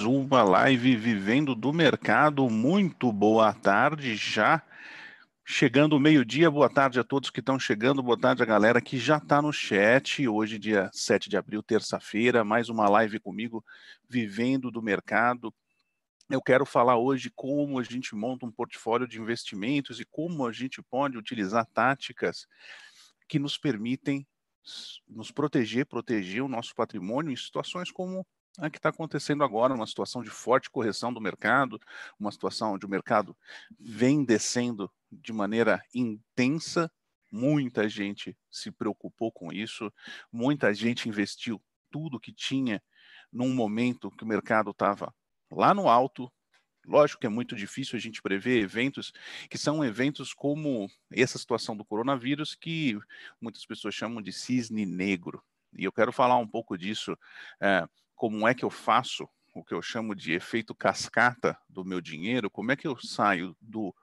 mais uma live Vivendo do Mercado. Muito boa tarde já. Chegando o meio-dia, boa tarde a todos que estão chegando, boa tarde a galera que já está no chat. Hoje, dia 7 de abril, terça-feira, mais uma live comigo, Vivendo do Mercado. Eu quero falar hoje como a gente monta um portfólio de investimentos e como a gente pode utilizar táticas que nos permitem nos proteger, proteger o nosso patrimônio em situações como a ah, que está acontecendo agora, uma situação de forte correção do mercado, uma situação onde o mercado vem descendo de maneira intensa, muita gente se preocupou com isso, muita gente investiu tudo que tinha num momento que o mercado estava lá no alto. Lógico que é muito difícil a gente prever eventos que são eventos como essa situação do coronavírus, que muitas pessoas chamam de cisne negro. E eu quero falar um pouco disso é, como é que eu faço o que eu chamo de efeito cascata do meu dinheiro, como é que eu saio do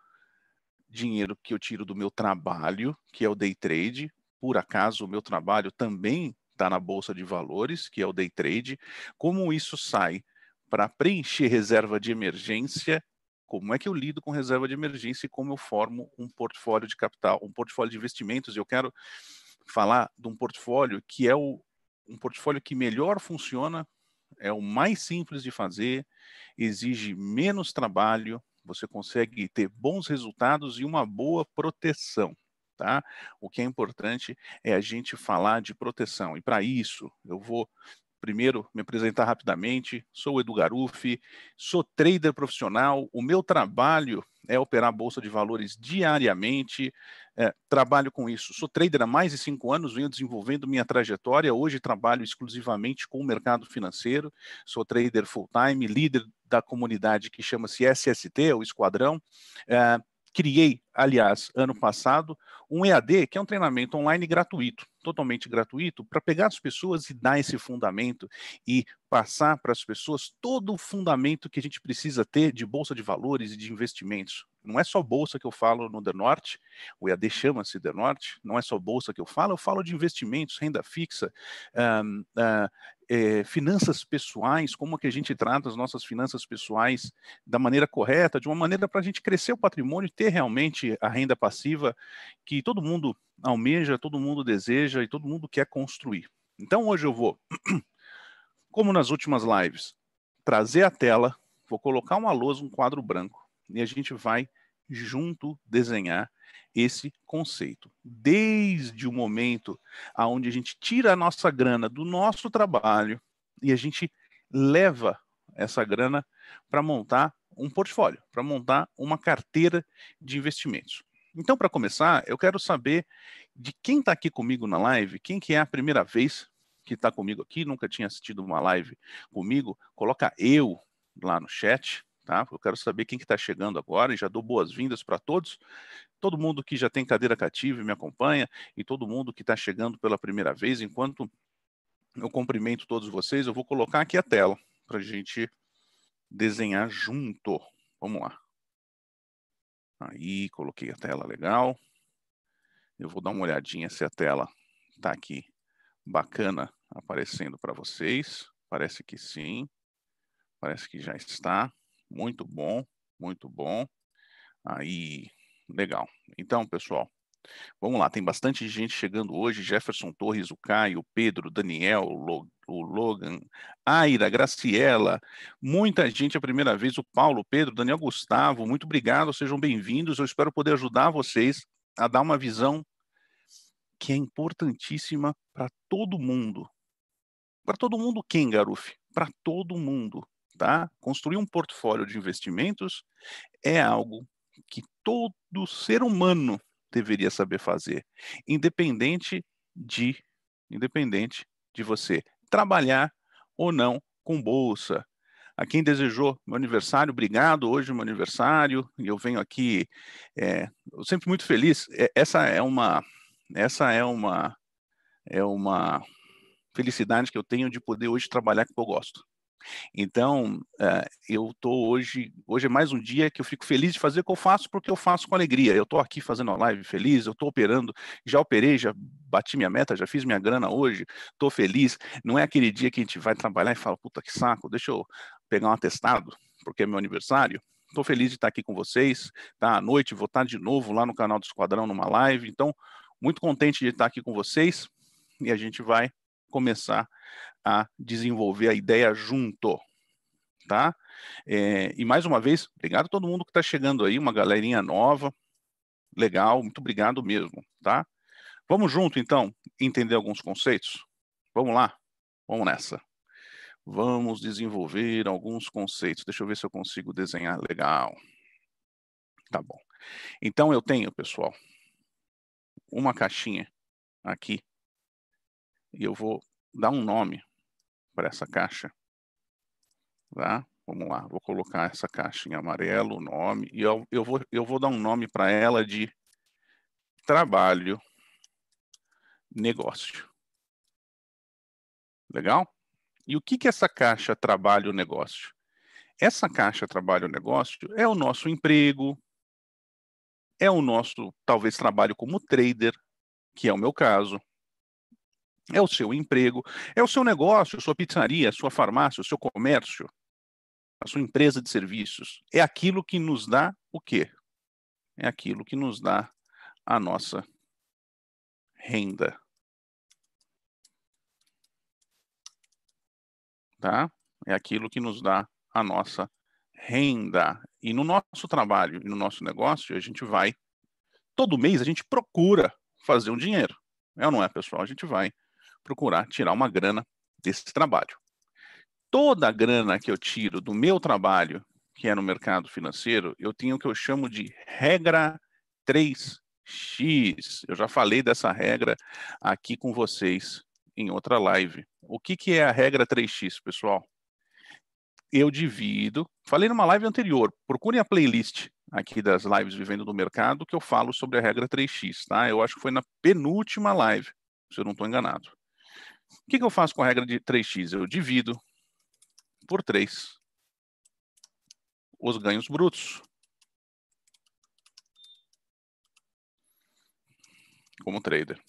dinheiro que eu tiro do meu trabalho, que é o day trade, por acaso o meu trabalho também está na bolsa de valores, que é o day trade, como isso sai para preencher reserva de emergência, como é que eu lido com reserva de emergência e como eu formo um portfólio de capital, um portfólio de investimentos. Eu quero falar de um portfólio que é o, um portfólio que melhor funciona é o mais simples de fazer, exige menos trabalho, você consegue ter bons resultados e uma boa proteção. Tá? O que é importante é a gente falar de proteção. E para isso, eu vou primeiro me apresentar rapidamente. Sou o Edu Garufi, sou trader profissional. O meu trabalho é operar a bolsa de valores diariamente. É, trabalho com isso. Sou trader há mais de cinco anos, venho desenvolvendo minha trajetória. Hoje trabalho exclusivamente com o mercado financeiro. Sou trader full-time, líder da comunidade que chama-se SST, o Esquadrão. É, criei aliás, ano passado, um EAD, que é um treinamento online gratuito, totalmente gratuito, para pegar as pessoas e dar esse fundamento e passar para as pessoas todo o fundamento que a gente precisa ter de bolsa de valores e de investimentos. Não é só bolsa que eu falo no The Norte, o EAD chama-se The Norte, não é só bolsa que eu falo, eu falo de investimentos, renda fixa, um, uh, é, finanças pessoais, como que a gente trata as nossas finanças pessoais da maneira correta, de uma maneira para a gente crescer o patrimônio e ter realmente a renda passiva que todo mundo almeja, todo mundo deseja e todo mundo quer construir. Então hoje eu vou, como nas últimas lives, trazer a tela, vou colocar uma lousa, um quadro branco e a gente vai junto desenhar esse conceito. Desde o momento aonde a gente tira a nossa grana do nosso trabalho e a gente leva essa grana para montar um portfólio, para montar uma carteira de investimentos. Então, para começar, eu quero saber de quem está aqui comigo na live, quem que é a primeira vez que está comigo aqui, nunca tinha assistido uma live comigo, coloca eu lá no chat, tá? Eu quero saber quem que está chegando agora e já dou boas-vindas para todos. Todo mundo que já tem cadeira cativa e me acompanha e todo mundo que está chegando pela primeira vez, enquanto eu cumprimento todos vocês, eu vou colocar aqui a tela para a gente desenhar junto. Vamos lá. Aí, coloquei a tela legal. Eu vou dar uma olhadinha se a tela está aqui bacana aparecendo para vocês. Parece que sim. Parece que já está. Muito bom, muito bom. Aí, legal. Então, pessoal, Vamos lá, tem bastante gente chegando hoje: Jefferson Torres, o Caio, Pedro, Daniel, o Logan, Aira, Graciela, muita gente a primeira vez, o Paulo, Pedro, Daniel Gustavo, muito obrigado, sejam bem-vindos. Eu espero poder ajudar vocês a dar uma visão que é importantíssima para todo mundo. Para todo mundo quem, Garuf? Para todo mundo, tá? Construir um portfólio de investimentos é algo que todo ser humano deveria saber fazer, independente de independente de você trabalhar ou não com bolsa. A quem desejou meu aniversário, obrigado. Hoje é meu aniversário e eu venho aqui é, sempre muito feliz. É, essa é uma essa é uma é uma felicidade que eu tenho de poder hoje trabalhar com o que eu gosto. Então, uh, eu estou hoje, hoje é mais um dia que eu fico feliz de fazer o que eu faço, porque eu faço com alegria. Eu estou aqui fazendo a live feliz, eu estou operando, já operei, já bati minha meta, já fiz minha grana hoje, estou feliz. Não é aquele dia que a gente vai trabalhar e fala, puta que saco, deixa eu pegar um atestado, porque é meu aniversário. Estou feliz de estar aqui com vocês, tá? À noite vou estar de novo lá no canal do Esquadrão, numa live. Então, muito contente de estar aqui com vocês e a gente vai começar a desenvolver a ideia junto, tá? É, e mais uma vez, obrigado a todo mundo que está chegando aí, uma galerinha nova, legal, muito obrigado mesmo, tá? Vamos junto, então, entender alguns conceitos? Vamos lá, vamos nessa. Vamos desenvolver alguns conceitos. Deixa eu ver se eu consigo desenhar legal. Tá bom. Então, eu tenho, pessoal, uma caixinha aqui e eu vou dar um nome para essa caixa. Tá? Vamos lá, vou colocar essa caixa em amarelo, o nome, e eu, eu, vou, eu vou dar um nome para ela de trabalho negócio. Legal? E o que, que essa caixa trabalho negócio? Essa caixa trabalho negócio é o nosso emprego, é o nosso, talvez, trabalho como trader, que é o meu caso, é o seu emprego, é o seu negócio, sua pizzaria, sua farmácia, o seu comércio, a sua empresa de serviços. É aquilo que nos dá o quê? É aquilo que nos dá a nossa renda. Tá? É aquilo que nos dá a nossa renda. E no nosso trabalho e no nosso negócio, a gente vai, todo mês a gente procura fazer um dinheiro. É ou não é, pessoal? A gente vai procurar tirar uma grana desse trabalho. Toda a grana que eu tiro do meu trabalho, que é no mercado financeiro, eu tenho o que eu chamo de regra 3x. Eu já falei dessa regra aqui com vocês em outra live. O que, que é a regra 3x, pessoal? Eu divido, falei numa live anterior, procurem a playlist aqui das lives Vivendo do Mercado que eu falo sobre a regra 3x, tá? Eu acho que foi na penúltima live, se eu não estou enganado. O que, que eu faço com a regra de 3x? Eu divido por 3 os ganhos brutos. Como trader.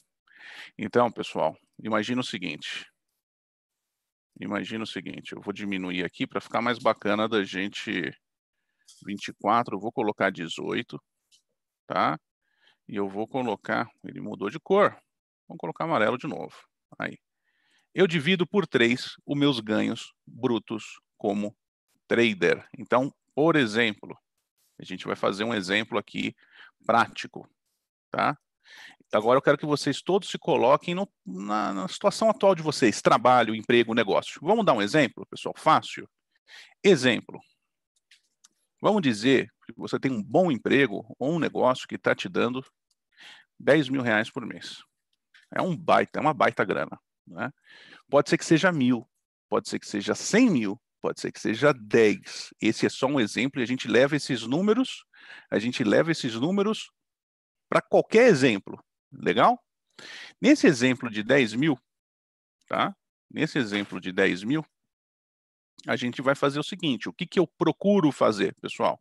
Então, pessoal, imagina o seguinte. Imagina o seguinte, eu vou diminuir aqui para ficar mais bacana da gente 24, eu vou colocar 18, tá? E eu vou colocar, ele mudou de cor, vamos colocar amarelo de novo. Aí eu divido por três os meus ganhos brutos como trader. Então, por exemplo, a gente vai fazer um exemplo aqui prático, tá? Agora eu quero que vocês todos se coloquem no, na, na situação atual de vocês, trabalho, emprego, negócio. Vamos dar um exemplo, pessoal, fácil? Exemplo. Vamos dizer que você tem um bom emprego ou um negócio que está te dando 10 mil reais por mês. É um baita, é uma baita grana. Né? Pode ser que seja mil, pode ser que seja cem mil, pode ser que seja dez Esse é só um exemplo e a gente leva esses números, a gente leva esses números para qualquer exemplo, legal? Nesse exemplo de 10 mil, tá? Nesse exemplo de 10 mil, a gente vai fazer o seguinte, o que, que eu procuro fazer, pessoal?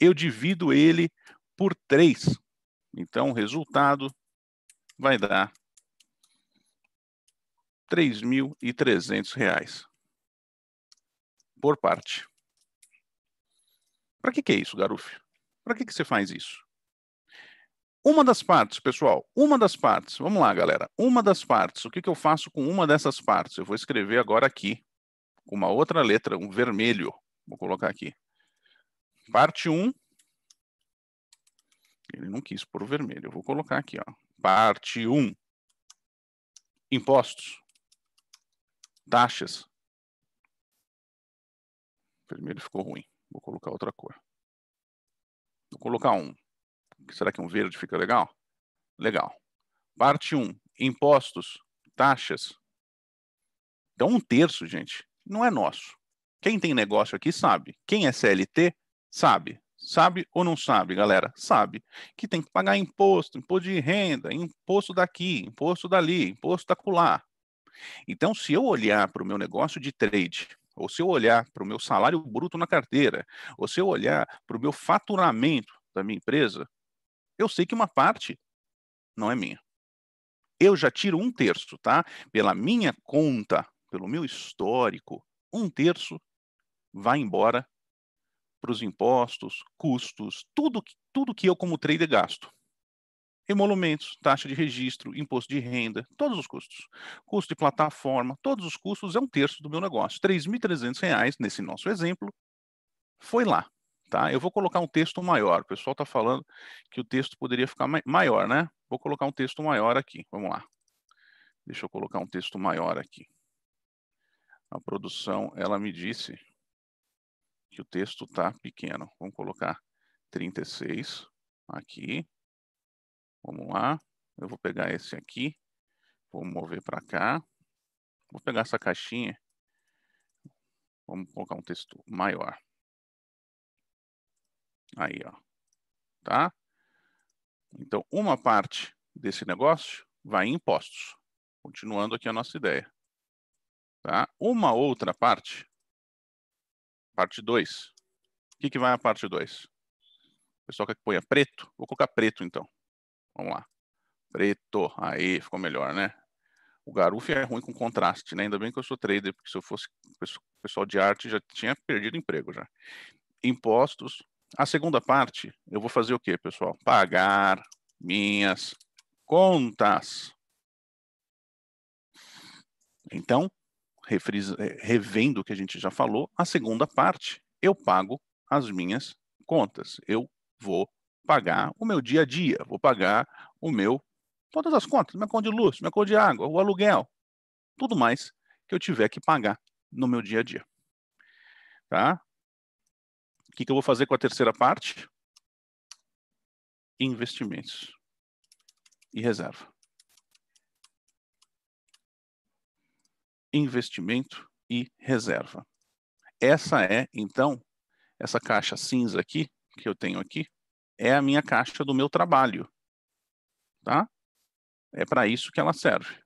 Eu divido ele por 3. Então, o resultado vai dar 3.300 reais por parte. Para que, que é isso, Garuf? Para que, que você faz isso? Uma das partes, pessoal, uma das partes, vamos lá, galera, uma das partes, o que, que eu faço com uma dessas partes? Eu vou escrever agora aqui, com uma outra letra, um vermelho, vou colocar aqui. Parte 1, ele não quis pôr o vermelho, eu vou colocar aqui, ó. parte 1, impostos. Taxas. Vermelho ficou ruim. Vou colocar outra cor. Vou colocar um. Será que um verde fica legal? Legal. Parte 1. Um, impostos, taxas. Então, um terço, gente, não é nosso. Quem tem negócio aqui sabe. Quem é CLT sabe. Sabe ou não sabe, galera? Sabe que tem que pagar imposto, imposto de renda, imposto daqui, imposto dali, imposto da acolá. Então, se eu olhar para o meu negócio de trade, ou se eu olhar para o meu salário bruto na carteira, ou se eu olhar para o meu faturamento da minha empresa, eu sei que uma parte não é minha. Eu já tiro um terço, tá? Pela minha conta, pelo meu histórico, um terço vai embora para os impostos, custos, tudo, tudo que eu como trader gasto emolumentos, taxa de registro, imposto de renda, todos os custos. Custo de plataforma, todos os custos é um terço do meu negócio. R$ 3.300 nesse nosso exemplo foi lá, tá? Eu vou colocar um texto maior. O pessoal está falando que o texto poderia ficar maior, né? Vou colocar um texto maior aqui. Vamos lá. Deixa eu colocar um texto maior aqui. A produção, ela me disse que o texto está pequeno. Vamos colocar 36 aqui. Vamos lá. Eu vou pegar esse aqui. Vou mover para cá. Vou pegar essa caixinha. Vamos colocar um texto maior. Aí, ó. Tá? Então, uma parte desse negócio vai em impostos. Continuando aqui a nossa ideia. Tá? Uma outra parte, parte 2. O que, que vai na parte 2? Pessoal quer que ponha preto? Vou colocar preto, então. Vamos lá. Preto. Aí, ficou melhor, né? O Garuf é ruim com contraste, né? Ainda bem que eu sou trader, porque se eu fosse pessoal de arte, já tinha perdido emprego já. Impostos. A segunda parte, eu vou fazer o quê, pessoal? Pagar minhas contas. Então, eh, revendo o que a gente já falou, a segunda parte, eu pago as minhas contas. Eu vou pagar o meu dia a dia, vou pagar o meu, todas as contas, minha conta de luz, minha conta de água, o aluguel, tudo mais que eu tiver que pagar no meu dia a dia. Tá? O que, que eu vou fazer com a terceira parte? Investimentos e reserva. Investimento e reserva. Essa é, então, essa caixa cinza aqui, que eu tenho aqui, é a minha caixa do meu trabalho, tá? É para isso que ela serve.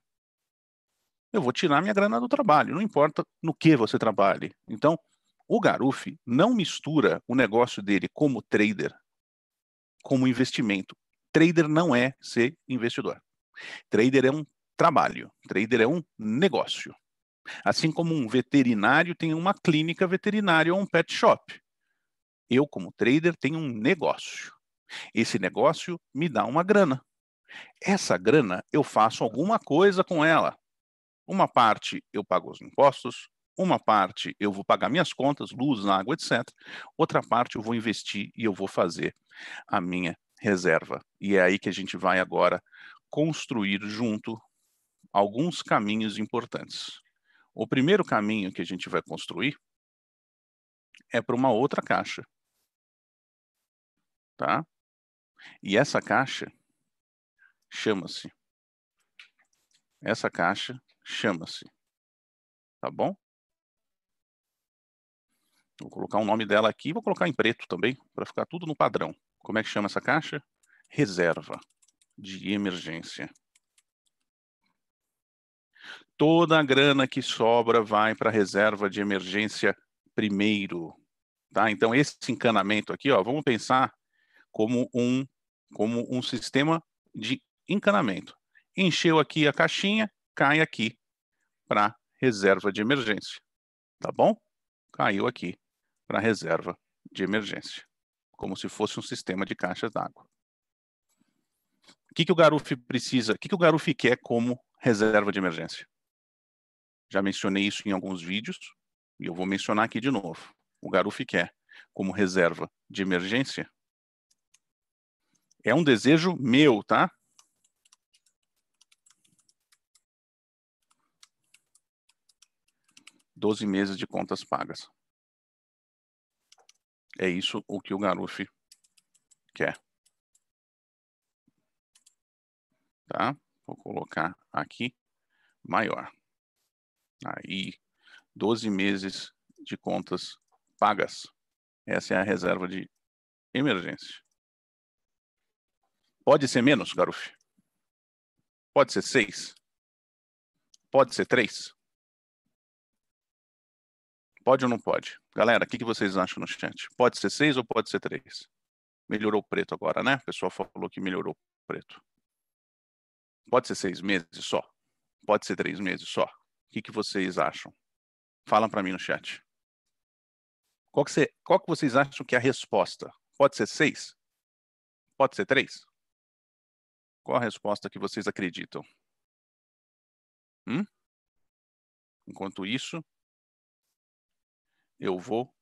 Eu vou tirar minha grana do trabalho, não importa no que você trabalhe. Então, o Garuf não mistura o negócio dele como trader, como investimento. Trader não é ser investidor. Trader é um trabalho, trader é um negócio. Assim como um veterinário tem uma clínica veterinária ou um pet shop. Eu, como trader, tenho um negócio. Esse negócio me dá uma grana. Essa grana eu faço alguma coisa com ela. Uma parte eu pago os impostos, uma parte eu vou pagar minhas contas, luz, água, etc. Outra parte eu vou investir e eu vou fazer a minha reserva. E é aí que a gente vai agora construir junto alguns caminhos importantes. O primeiro caminho que a gente vai construir é para uma outra caixa. Tá? E essa caixa chama-se. Essa caixa chama-se. Tá bom? Vou colocar o nome dela aqui, vou colocar em preto também, para ficar tudo no padrão. Como é que chama essa caixa? Reserva de emergência. Toda a grana que sobra vai para a reserva de emergência primeiro. Tá? Então, esse encanamento aqui, ó, vamos pensar como um como um sistema de encanamento. Encheu aqui a caixinha, cai aqui para reserva de emergência. Tá bom? Caiu aqui para reserva de emergência, como se fosse um sistema de caixas d'água. O que, que o Garuf precisa, o que, que o Garuf quer como reserva de emergência? Já mencionei isso em alguns vídeos e eu vou mencionar aqui de novo. O Garuf quer como reserva de emergência é um desejo meu, tá? Doze meses de contas pagas. É isso o que o Garuf quer. Tá? Vou colocar aqui maior. Aí, 12 meses de contas pagas. Essa é a reserva de emergência. Pode ser menos, Garuf? Pode ser seis? Pode ser três? Pode ou não pode? Galera, o que, que vocês acham no chat? Pode ser seis ou pode ser três? Melhorou o preto agora, né? O pessoal falou que melhorou o preto. Pode ser seis meses só? Pode ser três meses só? O que, que vocês acham? Falam para mim no chat. Qual que, você, qual que vocês acham que é a resposta? Pode ser seis? Pode ser três? Qual a resposta que vocês acreditam? Hum? Enquanto isso, eu vou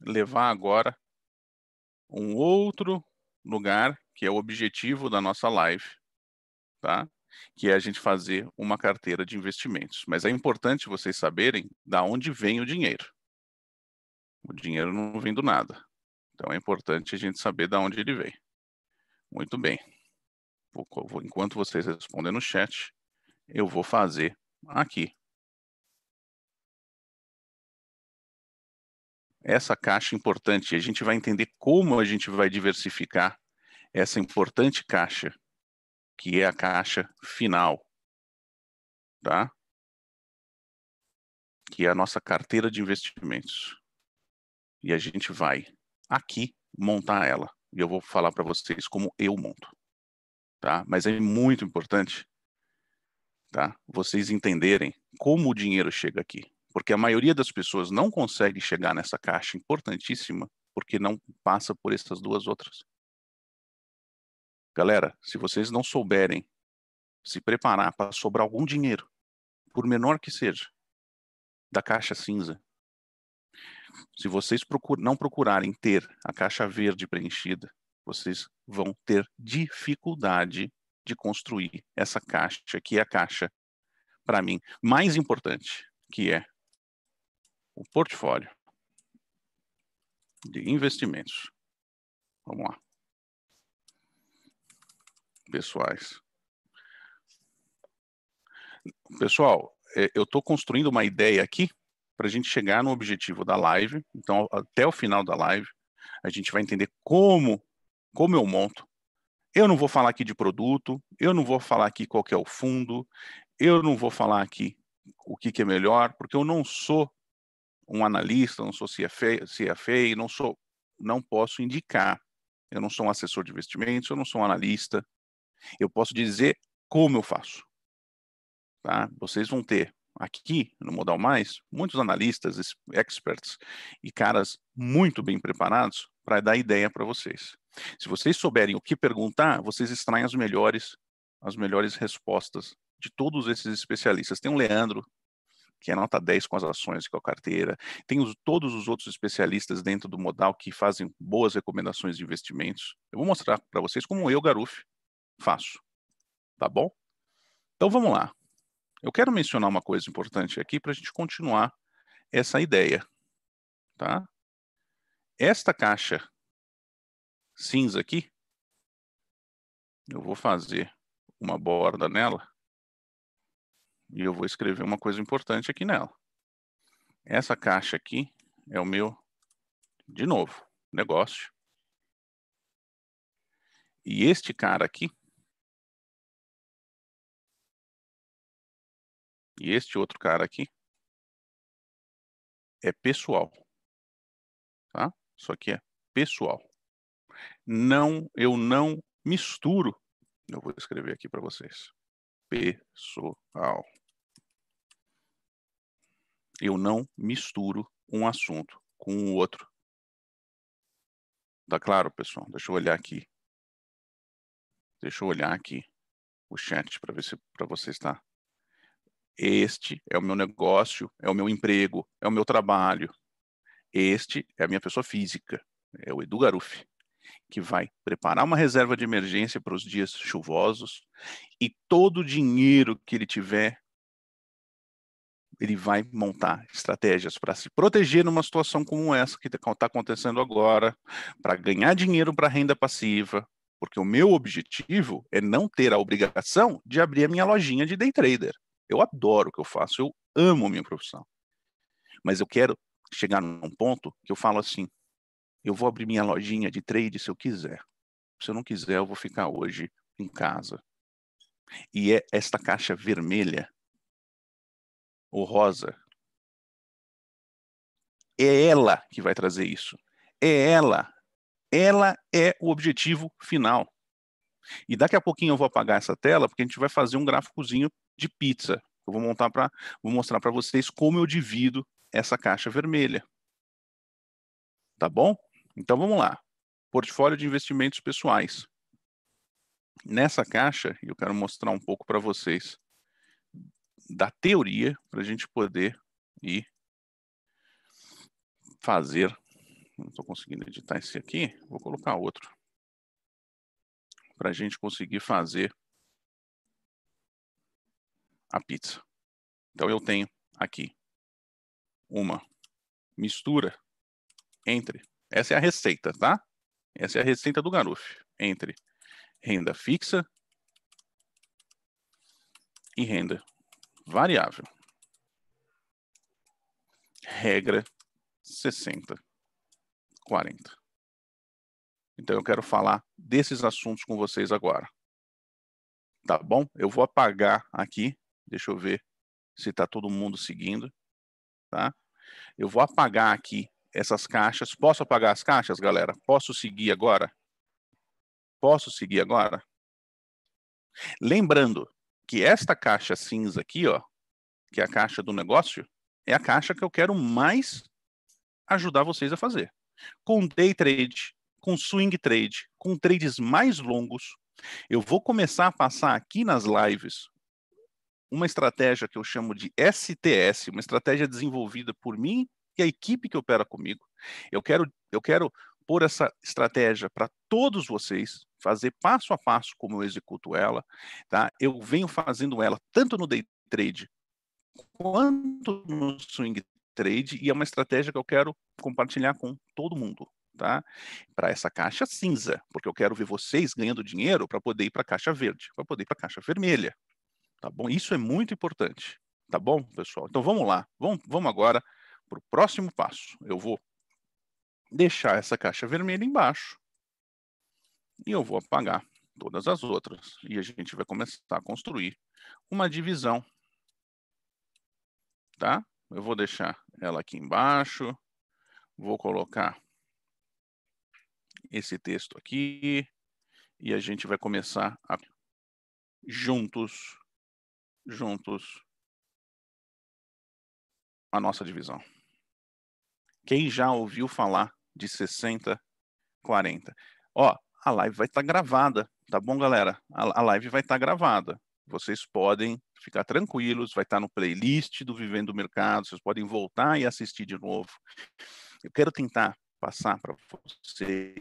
levar agora um outro lugar que é o objetivo da nossa live, tá? Que é a gente fazer uma carteira de investimentos. Mas é importante vocês saberem da onde vem o dinheiro. O dinheiro não vem do nada. Então é importante a gente saber da onde ele vem. Muito bem. Enquanto vocês respondem no chat, eu vou fazer aqui. Essa caixa importante, a gente vai entender como a gente vai diversificar essa importante caixa, que é a caixa final, tá? Que é a nossa carteira de investimentos. E a gente vai aqui montar ela. E eu vou falar para vocês como eu monto, tá? Mas é muito importante, tá? Vocês entenderem como o dinheiro chega aqui, porque a maioria das pessoas não consegue chegar nessa caixa importantíssima porque não passa por essas duas outras. Galera, se vocês não souberem se preparar para sobrar algum dinheiro, por menor que seja, da caixa cinza, se vocês procur não procurarem ter a caixa verde preenchida, vocês vão ter dificuldade de construir essa caixa, que é a caixa, para mim, mais importante, que é o portfólio de investimentos. Vamos lá. Pessoais. Pessoal, é, eu estou construindo uma ideia aqui para a gente chegar no objetivo da live. Então, até o final da live, a gente vai entender como, como eu monto. Eu não vou falar aqui de produto, eu não vou falar aqui qual é o fundo, eu não vou falar aqui o que, que é melhor, porque eu não sou um analista, não sou CFA, CFA não sou, não posso indicar. Eu não sou um assessor de investimentos, eu não sou um analista. Eu posso dizer como eu faço. Tá? Vocês vão ter aqui no Modal Mais, muitos analistas, experts e caras muito bem preparados para dar ideia para vocês. Se vocês souberem o que perguntar, vocês extraem as melhores, as melhores respostas de todos esses especialistas. Tem um Leandro, que é nota 10 com as ações e com a carteira. Tem os, todos os outros especialistas dentro do modal que fazem boas recomendações de investimentos. Eu vou mostrar para vocês como eu, Garuf, faço. Tá bom? Então vamos lá. Eu quero mencionar uma coisa importante aqui para a gente continuar essa ideia. Tá? Esta caixa cinza aqui, eu vou fazer uma borda nela e eu vou escrever uma coisa importante aqui nela. Essa caixa aqui é o meu, de novo, negócio. E este cara aqui E este outro cara aqui é pessoal. Tá? Isso aqui é pessoal. Não, eu não misturo. Eu vou escrever aqui para vocês. Pessoal. Eu não misturo um assunto com o outro. Tá claro, pessoal? Deixa eu olhar aqui. Deixa eu olhar aqui o chat para ver se para você está este é o meu negócio, é o meu emprego, é o meu trabalho. Este é a minha pessoa física, é o Edu Garufi, que vai preparar uma reserva de emergência para os dias chuvosos e todo o dinheiro que ele tiver, ele vai montar estratégias para se proteger numa situação como essa que está tá acontecendo agora, para ganhar dinheiro para renda passiva, porque o meu objetivo é não ter a obrigação de abrir a minha lojinha de day trader. Eu adoro o que eu faço, eu amo a minha profissão. Mas eu quero chegar num ponto que eu falo assim: eu vou abrir minha lojinha de trade se eu quiser. Se eu não quiser, eu vou ficar hoje em casa. E é esta caixa vermelha ou rosa. É ela que vai trazer isso. É ela. Ela é o objetivo final. E daqui a pouquinho eu vou apagar essa tela, porque a gente vai fazer um gráficozinho de pizza. Eu vou montar para, vou mostrar para vocês como eu divido essa caixa vermelha. Tá bom? Então vamos lá. Portfólio de investimentos pessoais. Nessa caixa, eu quero mostrar um pouco para vocês da teoria para a gente poder ir fazer. Não estou conseguindo editar esse aqui, vou colocar outro. Para a gente conseguir fazer a pizza. Então eu tenho aqui uma mistura entre, essa é a receita, tá? Essa é a receita do Garuf. entre renda fixa e renda variável. Regra 60, 40. Então eu quero falar desses assuntos com vocês agora. Tá bom? Eu vou apagar aqui Deixa eu ver se está todo mundo seguindo, tá? Eu vou apagar aqui essas caixas. Posso apagar as caixas, galera? Posso seguir agora? Posso seguir agora? Lembrando que esta caixa cinza aqui, ó, que é a caixa do negócio, é a caixa que eu quero mais ajudar vocês a fazer. Com day trade, com swing trade, com trades mais longos, eu vou começar a passar aqui nas lives uma estratégia que eu chamo de STS, uma estratégia desenvolvida por mim e a equipe que opera comigo. Eu quero, eu quero pôr essa estratégia para todos vocês, fazer passo a passo como eu executo ela, tá? Eu venho fazendo ela tanto no day trade quanto no swing trade e é uma estratégia que eu quero compartilhar com todo mundo, tá? Para essa caixa cinza, porque eu quero ver vocês ganhando dinheiro para poder ir para a caixa verde, para poder ir para a caixa vermelha, tá bom? Isso é muito importante, tá bom, pessoal? Então vamos lá, vamos, vamos agora para o próximo passo. Eu vou deixar essa caixa vermelha embaixo e eu vou apagar todas as outras. E a gente vai começar a construir uma divisão, tá? Eu vou deixar ela aqui embaixo, vou colocar esse texto aqui e a gente vai começar a juntos juntos a nossa divisão. Quem já ouviu falar de 60, 40? Ó, a live vai estar tá gravada, tá bom, galera? A, live vai estar tá gravada. Vocês podem ficar tranquilos, vai estar tá no playlist do Vivendo Mercado, vocês podem voltar e assistir de novo. Eu quero tentar passar para vocês,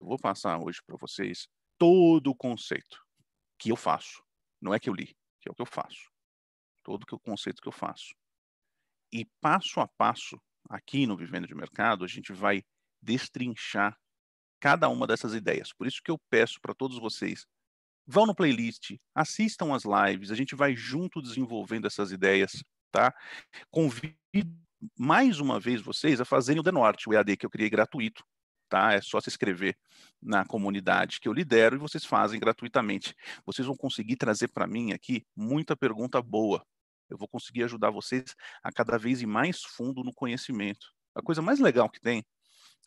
vou passar hoje para vocês todo o conceito que eu faço, não é que eu li, que é o que eu faço, todo que o conceito que eu faço. E passo a passo, aqui no Vivendo de Mercado, a gente vai destrinchar cada uma dessas ideias. Por isso que eu peço para todos vocês, vão no playlist, assistam as lives, a gente vai junto desenvolvendo essas ideias, tá? Convido mais uma vez vocês a fazerem o Denorte, o EAD que eu criei gratuito, tá? É só se inscrever na comunidade que eu lidero e vocês fazem gratuitamente. Vocês vão conseguir trazer para mim aqui muita pergunta boa. Eu vou conseguir ajudar vocês a cada vez ir mais fundo no conhecimento. A coisa mais legal que tem,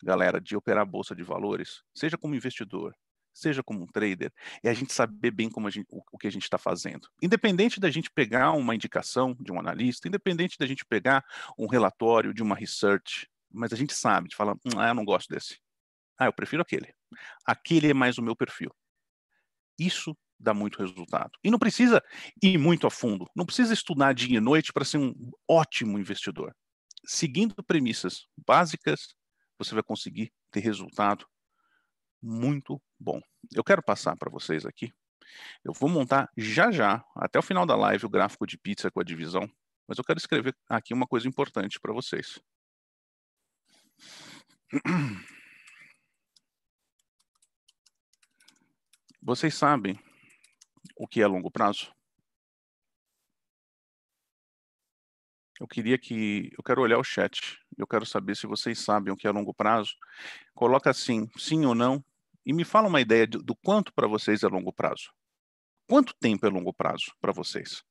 galera, de operar bolsa de valores, seja como investidor, seja como um trader, é a gente saber bem como gente, o, que a gente está fazendo. Independente da gente pegar uma indicação de um analista, independente da gente pegar um relatório de uma research, mas a gente sabe, de falar, hum, ah, eu não gosto desse, ah, eu prefiro aquele. Aquele é mais o meu perfil. Isso dá muito resultado. E não precisa ir muito a fundo, não precisa estudar dia e noite para ser um ótimo investidor. Seguindo premissas básicas, você vai conseguir ter resultado muito bom. Eu quero passar para vocês aqui. Eu vou montar já já, até o final da live, o gráfico de pizza com a divisão, mas eu quero escrever aqui uma coisa importante para vocês. Vocês sabem o que é longo prazo? Eu queria que eu quero olhar o chat. Eu quero saber se vocês sabem o que é longo prazo. Coloca assim, sim ou não, e me fala uma ideia do, do quanto para vocês é longo prazo. Quanto tempo é longo prazo para vocês?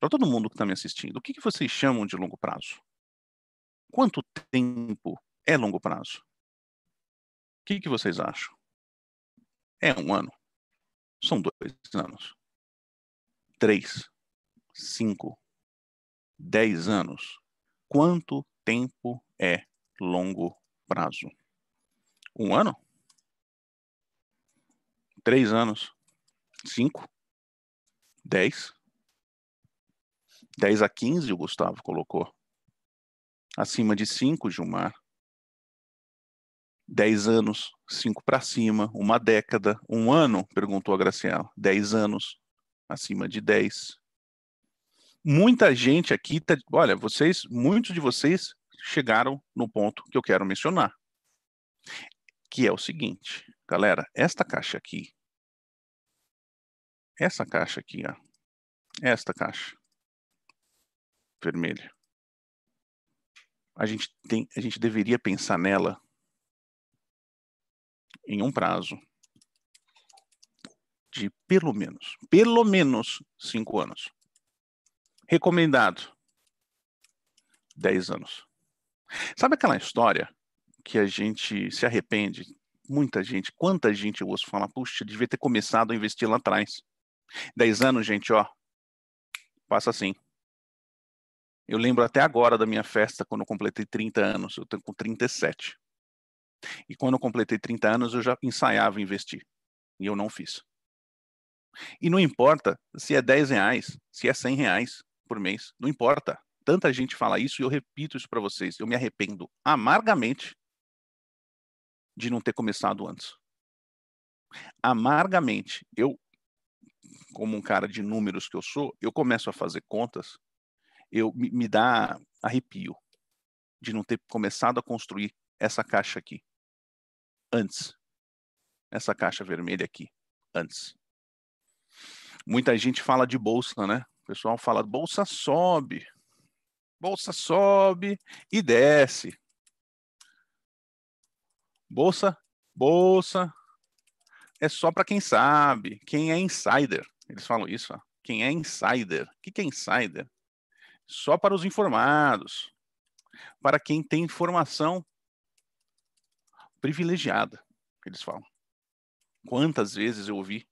Para todo mundo que está me assistindo, o que, que vocês chamam de longo prazo? Quanto tempo é longo prazo? O que, que vocês acham? É um ano? são dois anos. Três, cinco, dez anos. Quanto tempo é longo prazo? Um ano? Três anos? Cinco? Dez? Dez a quinze, o Gustavo colocou. Acima de cinco, Gilmar. 10 anos, 5 para cima, uma década, um ano? perguntou a Graciela. 10 anos, acima de 10. Muita gente aqui, tá, olha, vocês, muitos de vocês chegaram no ponto que eu quero mencionar, que é o seguinte, galera, esta caixa aqui, essa caixa aqui, ó, esta caixa vermelha, a gente tem, a gente deveria pensar nela em um prazo de pelo menos, pelo menos cinco anos. Recomendado, 10 anos. Sabe aquela história que a gente se arrepende? Muita gente, quanta gente eu ouço falar, puxa, devia ter começado a investir lá atrás. 10 anos, gente, ó, passa assim. Eu lembro até agora da minha festa, quando eu completei 30 anos, eu tenho com 37. E quando eu completei 30 anos, eu já ensaiava investir. E eu não fiz. E não importa se é 10 reais, se é 100 reais por mês, não importa. Tanta gente fala isso e eu repito isso para vocês. Eu me arrependo amargamente de não ter começado antes. Amargamente. Eu, como um cara de números que eu sou, eu começo a fazer contas, eu me, me dá arrepio de não ter começado a construir essa caixa aqui antes. Essa caixa vermelha aqui, antes. Muita gente fala de bolsa, né? O pessoal fala: bolsa sobe, bolsa sobe e desce. Bolsa, bolsa é só para quem sabe, quem é insider. Eles falam isso, ó. quem é insider. O que é insider? Só para os informados, para quem tem informação privilegiada, eles falam. Quantas vezes eu ouvi?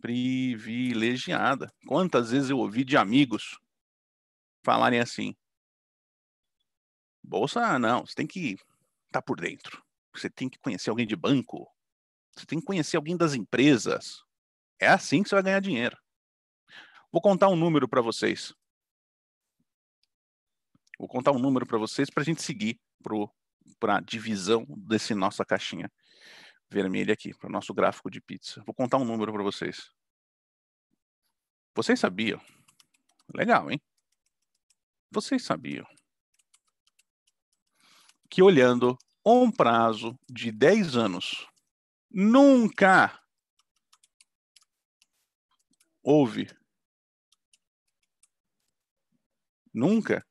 Privilegiada. Quantas vezes eu ouvi de amigos falarem assim: bolsa, não, você tem que estar tá por dentro. Você tem que conhecer alguém de banco. Você tem que conhecer alguém das empresas. É assim que você vai ganhar dinheiro. Vou contar um número para vocês. Vou contar um número para vocês para a gente seguir para o para a divisão desse nossa caixinha vermelha aqui, para o nosso gráfico de pizza. Vou contar um número para vocês. Vocês sabiam? Legal, hein? Vocês sabiam que olhando um prazo de 10 anos, nunca houve, nunca,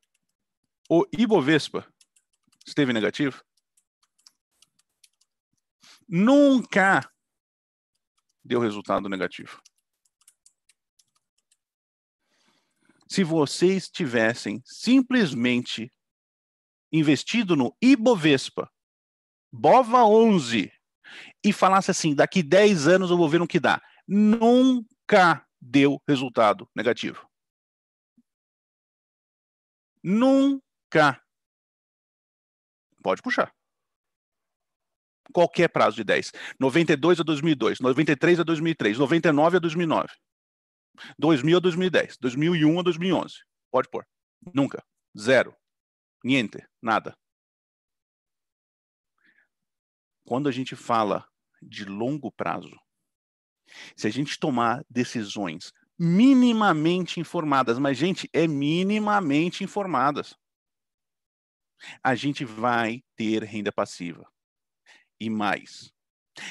o Ibovespa Esteve negativo? Nunca deu resultado negativo. Se vocês tivessem simplesmente investido no Ibovespa, Bova 11, e falasse assim: daqui 10 anos eu vou ver no que dá. Nunca deu resultado negativo. Nunca. Pode puxar. Qualquer prazo de 10. 92 a 2002, 93 a 2003, 99 a 2009, 2000 a 2010, 2001 a 2011. Pode pôr. Nunca. Zero. Niente. Nada. Quando a gente fala de longo prazo, se a gente tomar decisões minimamente informadas, mas gente, é minimamente informadas a gente vai ter renda passiva. E mais,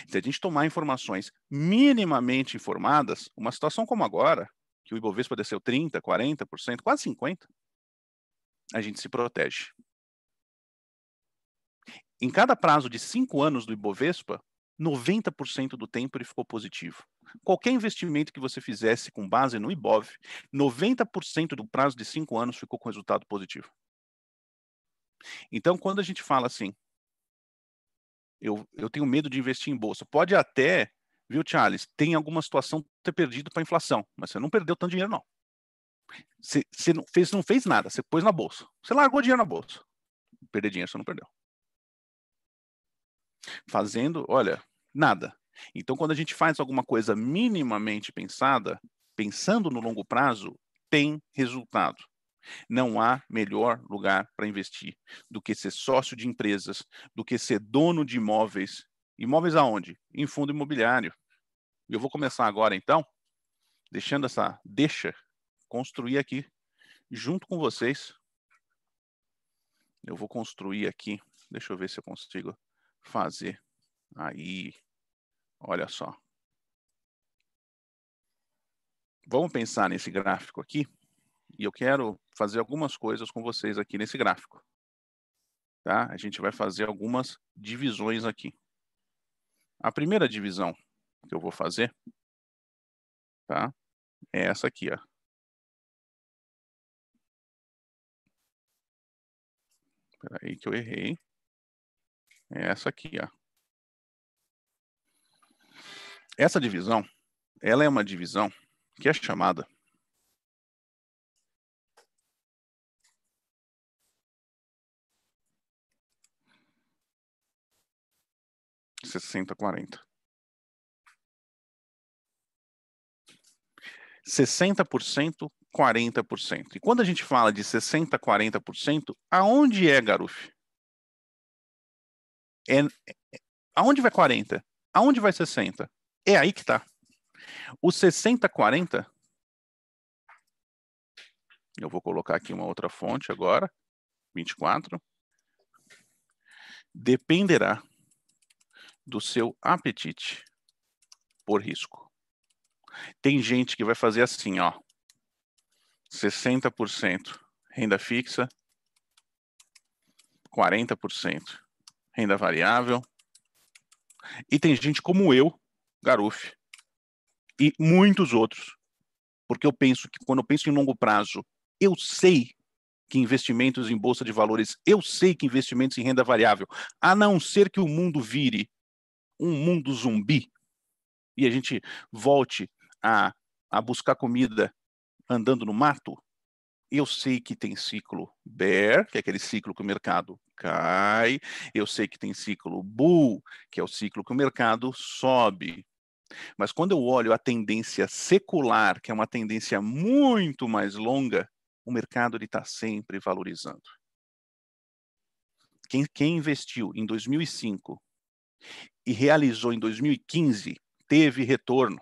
se a gente tomar informações minimamente informadas, uma situação como agora, que o Ibovespa desceu 30%, 40%, quase 50%, a gente se protege. Em cada prazo de cinco anos do Ibovespa, 90% do tempo ele ficou positivo. Qualquer investimento que você fizesse com base no IBOV, 90% do prazo de cinco anos ficou com resultado positivo. Então, quando a gente fala assim, eu, eu tenho medo de investir em bolsa, pode até, viu, Charles, tem alguma situação ter perdido para inflação, mas você não perdeu tanto dinheiro, não. Você, você não, fez, não fez nada, você pôs na bolsa. Você largou dinheiro na bolsa. Perder dinheiro você não perdeu. Fazendo, olha, nada. Então, quando a gente faz alguma coisa minimamente pensada, pensando no longo prazo, tem resultado. Não há melhor lugar para investir do que ser sócio de empresas, do que ser dono de imóveis. Imóveis aonde? Em fundo imobiliário. Eu vou começar agora, então, deixando essa deixa, construir aqui, junto com vocês. Eu vou construir aqui, deixa eu ver se eu consigo fazer. Aí, olha só. Vamos pensar nesse gráfico aqui. E eu quero fazer algumas coisas com vocês aqui nesse gráfico. Tá? A gente vai fazer algumas divisões aqui. A primeira divisão que eu vou fazer tá? é essa aqui. Ó. Espera aí que eu errei. É essa aqui. Ó. Essa divisão, ela é uma divisão que é chamada 60-40. 60%, 40%. E quando a gente fala de 60%, 40%, aonde é, Garuf? É, é, aonde vai 40%? Aonde vai 60%? É aí que tá. O 60%, 40%, eu vou colocar aqui uma outra fonte agora, 24%, dependerá do seu apetite por risco. Tem gente que vai fazer assim, ó. 60% renda fixa, 40% renda variável. E tem gente como eu, Garuf, e muitos outros. Porque eu penso que quando eu penso em longo prazo, eu sei que investimentos em bolsa de valores, eu sei que investimentos em renda variável, a não ser que o mundo vire um mundo zumbi e a gente volte a, a buscar comida andando no mato, eu sei que tem ciclo bear, que é aquele ciclo que o mercado cai, eu sei que tem ciclo bull, que é o ciclo que o mercado sobe. Mas quando eu olho a tendência secular, que é uma tendência muito mais longa, o mercado está sempre valorizando. Quem, quem investiu em 2005 e realizou em 2015 teve retorno.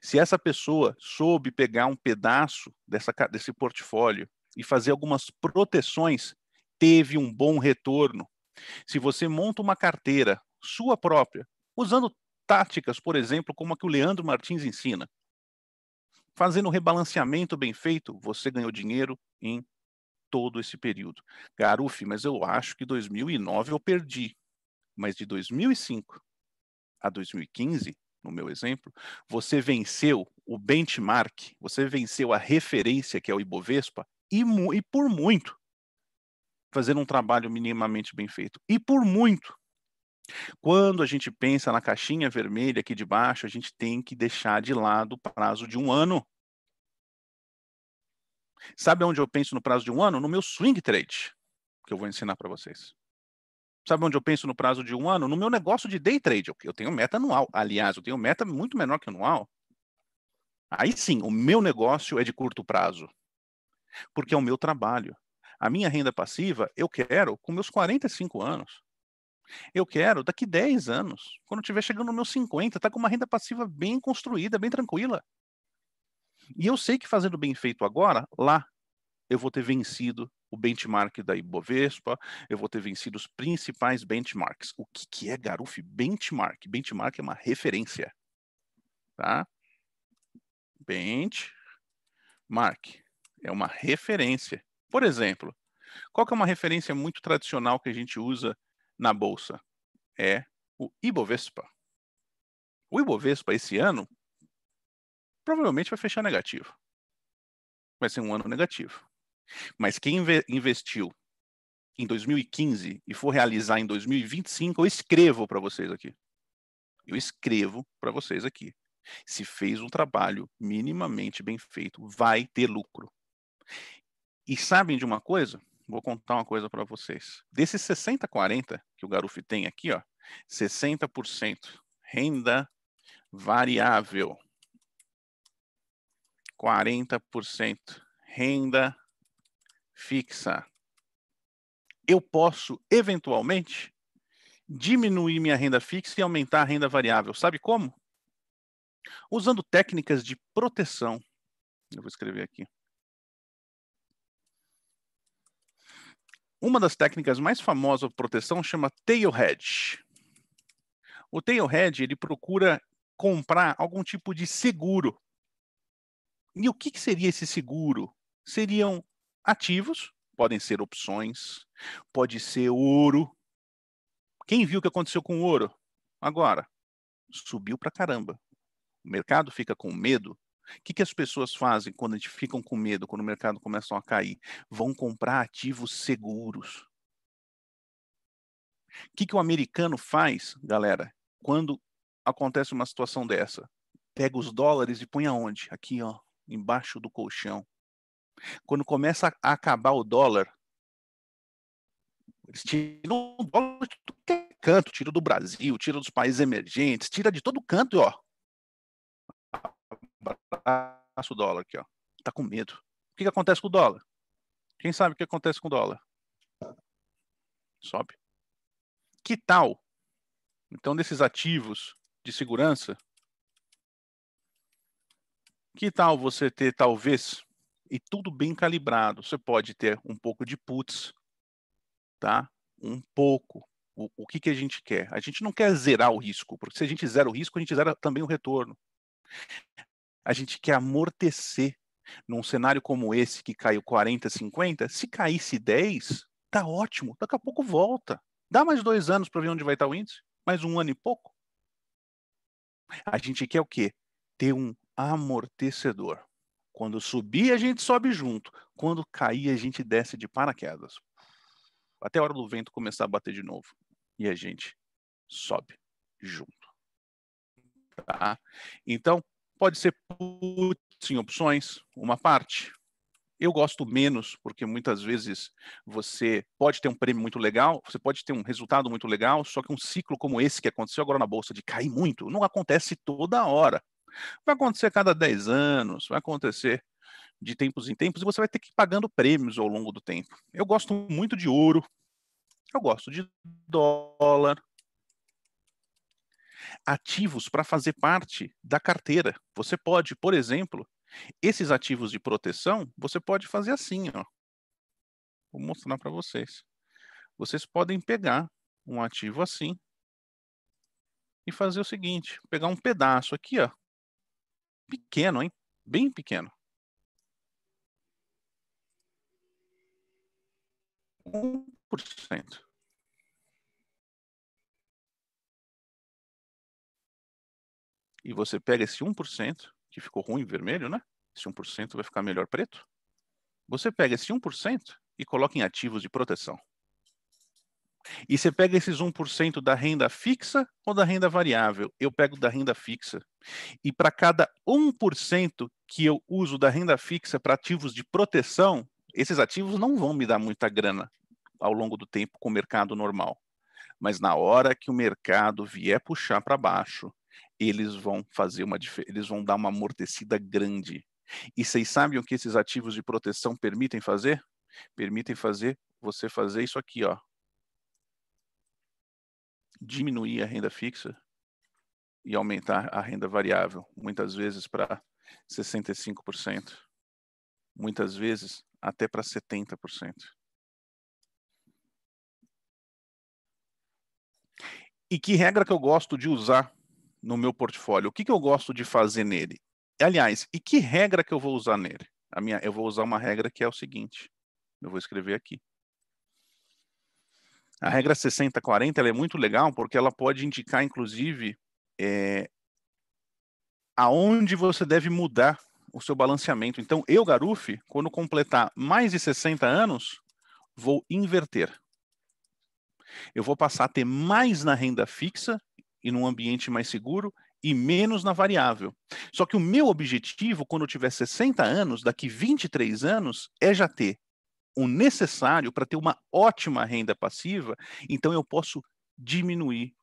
Se essa pessoa soube pegar um pedaço dessa, desse portfólio e fazer algumas proteções, teve um bom retorno. Se você monta uma carteira sua própria, usando táticas, por exemplo, como a que o Leandro Martins ensina, fazendo um rebalanceamento bem feito, você ganhou dinheiro em todo esse período. Garufi, mas eu acho que 2009 eu perdi mas de 2005 a 2015, no meu exemplo, você venceu o benchmark, você venceu a referência que é o Ibovespa e, e por muito, fazendo um trabalho minimamente bem feito e por muito. Quando a gente pensa na caixinha vermelha aqui de baixo, a gente tem que deixar de lado o prazo de um ano. Sabe onde eu penso no prazo de um ano? No meu swing trade, que eu vou ensinar para vocês. Sabe onde eu penso no prazo de um ano? No meu negócio de day trade. Eu tenho meta anual. Aliás, eu tenho meta muito menor que anual. Aí sim, o meu negócio é de curto prazo. Porque é o meu trabalho. A minha renda passiva, eu quero com meus 45 anos. Eu quero daqui 10 anos, quando estiver chegando nos meus 50, tá com uma renda passiva bem construída, bem tranquila. E eu sei que fazendo bem feito agora, lá eu vou ter vencido o benchmark da Ibovespa, eu vou ter vencido os principais benchmarks. O que, que é, Garuf? Benchmark. Benchmark é uma referência. Tá? Benchmark é uma referência. Por exemplo, qual que é uma referência muito tradicional que a gente usa na bolsa? É o Ibovespa. O Ibovespa esse ano provavelmente vai fechar negativo. Vai ser um ano negativo. Mas quem investiu em 2015 e for realizar em 2025, eu escrevo para vocês aqui. Eu escrevo para vocês aqui. Se fez um trabalho minimamente bem feito, vai ter lucro. E sabem de uma coisa? Vou contar uma coisa para vocês. Desses 60-40 que o Garuf tem aqui, ó, 60% renda variável, 40% renda fixa, eu posso, eventualmente, diminuir minha renda fixa e aumentar a renda variável. Sabe como? Usando técnicas de proteção. Eu vou escrever aqui. Uma das técnicas mais famosas de proteção chama tail hedge. O tail hedge ele procura comprar algum tipo de seguro. E o que, que seria esse seguro? Seriam ativos, podem ser opções, pode ser ouro. Quem viu o que aconteceu com o ouro? Agora, subiu pra caramba. O mercado fica com medo. O que, que as pessoas fazem quando ficam com medo, quando o mercado começa a cair? Vão comprar ativos seguros. O que, que o americano faz, galera, quando acontece uma situação dessa? Pega os dólares e põe aonde? Aqui, ó, embaixo do colchão. Quando começa a acabar o dólar, eles tiram o dólar de tudo é canto, tira do Brasil, tira dos países emergentes, tira de todo canto, ó. Abraça o dólar aqui, ó. Tá com medo. O que, que acontece com o dólar? Quem sabe o que acontece com o dólar? Sobe. Que tal? Então, desses ativos de segurança, que tal você ter talvez e tudo bem calibrado. Você pode ter um pouco de puts, tá? Um pouco. O, o que, que a gente quer? A gente não quer zerar o risco, porque se a gente zera o risco, a gente zera também o retorno. A gente quer amortecer. Num cenário como esse, que caiu 40, 50, se caísse 10, tá ótimo, daqui a pouco volta. Dá mais dois anos para ver onde vai estar tá o índice, mais um ano e pouco. A gente quer o quê? Ter um amortecedor. Quando subir, a gente sobe junto. Quando cair, a gente desce de paraquedas. Até a hora do vento começar a bater de novo. E a gente sobe junto. Tá? Então, pode ser putz em opções, uma parte. Eu gosto menos, porque muitas vezes você pode ter um prêmio muito legal, você pode ter um resultado muito legal, só que um ciclo como esse que aconteceu agora na bolsa, de cair muito, não acontece toda hora. Vai acontecer a cada 10 anos, vai acontecer de tempos em tempos, e você vai ter que ir pagando prêmios ao longo do tempo. Eu gosto muito de ouro, eu gosto de dólar, ativos para fazer parte da carteira. Você pode, por exemplo, esses ativos de proteção, você pode fazer assim, ó. Vou mostrar para vocês. Vocês podem pegar um ativo assim e fazer o seguinte, pegar um pedaço aqui, ó, pequeno, hein? Bem pequeno. Um por cento. E você pega esse 1%, que ficou ruim vermelho, né? Esse 1% vai ficar melhor preto. Você pega esse 1% e coloca em ativos de proteção. E você pega esses 1% da renda fixa ou da renda variável? Eu pego da renda fixa. E para cada 1% que eu uso da renda fixa para ativos de proteção, esses ativos não vão me dar muita grana ao longo do tempo com o mercado normal. Mas na hora que o mercado vier puxar para baixo, eles vão fazer uma eles vão dar uma amortecida grande. E vocês sabem o que esses ativos de proteção permitem fazer? Permitem fazer você fazer isso aqui, ó, diminuir a renda fixa e aumentar a renda variável, muitas vezes para 65%, muitas vezes até para 70%. E que regra que eu gosto de usar no meu portfólio? O que, que eu gosto de fazer nele? Aliás, e que regra que eu vou usar nele? A minha, eu vou usar uma regra que é o seguinte: eu vou escrever aqui. A regra 60-40 é muito legal porque ela pode indicar, inclusive, é, aonde você deve mudar o seu balanceamento. Então, eu, Garufi, quando completar mais de 60 anos, vou inverter. Eu vou passar a ter mais na renda fixa e num ambiente mais seguro e menos na variável. Só que o meu objetivo, quando eu tiver 60 anos, daqui 23 anos, é já ter o necessário para ter uma ótima renda passiva, então eu posso diminuir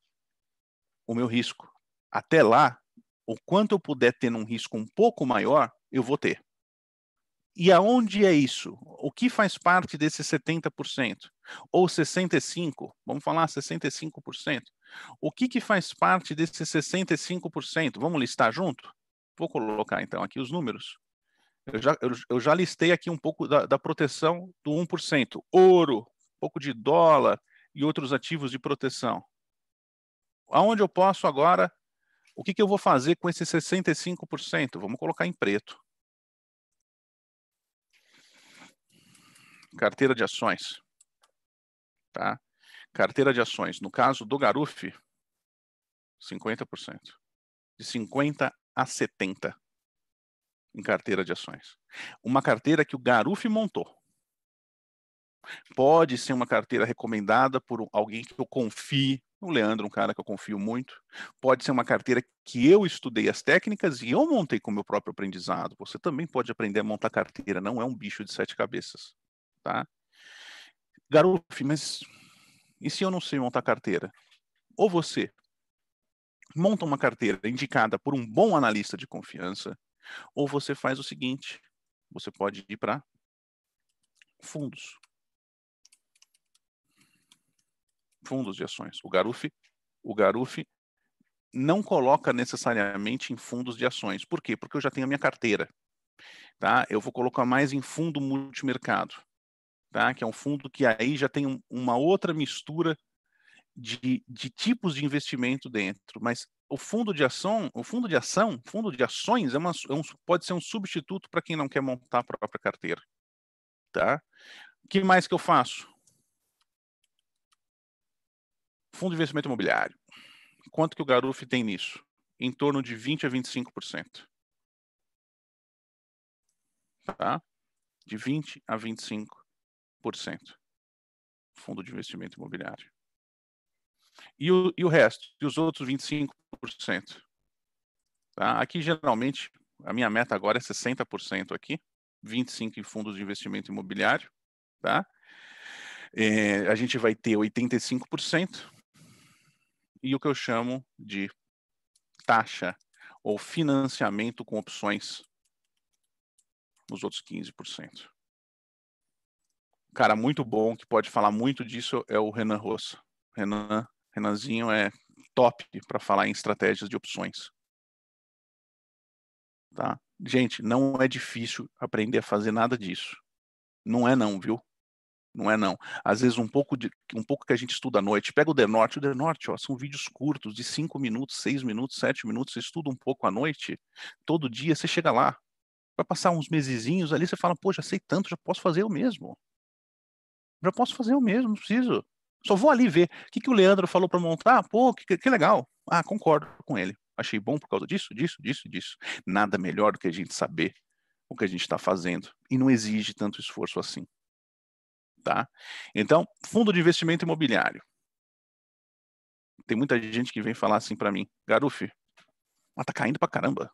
o meu risco. Até lá, o quanto eu puder ter um risco um pouco maior, eu vou ter. E aonde é isso? O que faz parte desse 70%? Ou 65%? Vamos falar 65%. O que, que faz parte desse 65%? Vamos listar junto? Vou colocar então aqui os números. Eu já, eu, eu já listei aqui um pouco da, da proteção do 1%. Ouro, um pouco de dólar e outros ativos de proteção. Aonde eu posso agora? O que, que eu vou fazer com esses 65%? Vamos colocar em preto. Carteira de ações. Tá? Carteira de ações. No caso do Garuf, 50%. De 50% a 70% em carteira de ações. Uma carteira que o Garuf montou. Pode ser uma carteira recomendada por alguém que eu confie, o Leandro, um cara que eu confio muito. Pode ser uma carteira que eu estudei as técnicas e eu montei com o meu próprio aprendizado. Você também pode aprender a montar carteira, não é um bicho de sete cabeças, tá? Garuf, mas e se eu não sei montar carteira? Ou você monta uma carteira indicada por um bom analista de confiança, ou você faz o seguinte: você pode ir para fundos. Fundos de ações. O Garuf, o Garuf não coloca necessariamente em fundos de ações. Por quê? Porque eu já tenho a minha carteira. Tá? Eu vou colocar mais em fundo multimercado, tá? que é um fundo que aí já tem uma outra mistura de, de tipos de investimento dentro, mas o fundo de ação, o fundo de ação, fundo de ações é, uma, é um, pode ser um substituto para quem não quer montar a própria carteira, tá? O que mais que eu faço? Fundo de investimento imobiliário. Quanto que o Garuf tem nisso? Em torno de 20 a 25%. Tá? De 20 a 25%. Fundo de investimento imobiliário. E o, e o resto, e os outros 25%. Tá? Aqui, geralmente, a minha meta agora é 60% aqui, 25% em fundos de investimento imobiliário. Tá? É, a gente vai ter 85% e o que eu chamo de taxa ou financiamento com opções nos outros 15%. cara muito bom que pode falar muito disso é o Renan Rosso. Renan Renanzinho é top para falar em estratégias de opções. Tá? Gente, não é difícil aprender a fazer nada disso. Não é não, viu? Não é não. Às vezes um pouco de, um pouco que a gente estuda à noite, pega o norte, o norte, ó, são vídeos curtos de 5 minutos, 6 minutos, 7 minutos, você estuda um pouco à noite, todo dia você chega lá. Vai passar uns mesezinhos ali, você fala, pô, já sei tanto, já posso fazer eu mesmo. Já posso fazer eu mesmo, não preciso. Só vou ali ver o que, que o Leandro falou para montar. Ah, pô, que, que legal. Ah, concordo com ele. Achei bom por causa disso, disso, disso, disso. Nada melhor do que a gente saber o que a gente está fazendo. E não exige tanto esforço assim. Tá? Então, fundo de investimento imobiliário. Tem muita gente que vem falar assim para mim, Garufi, mas tá caindo para caramba.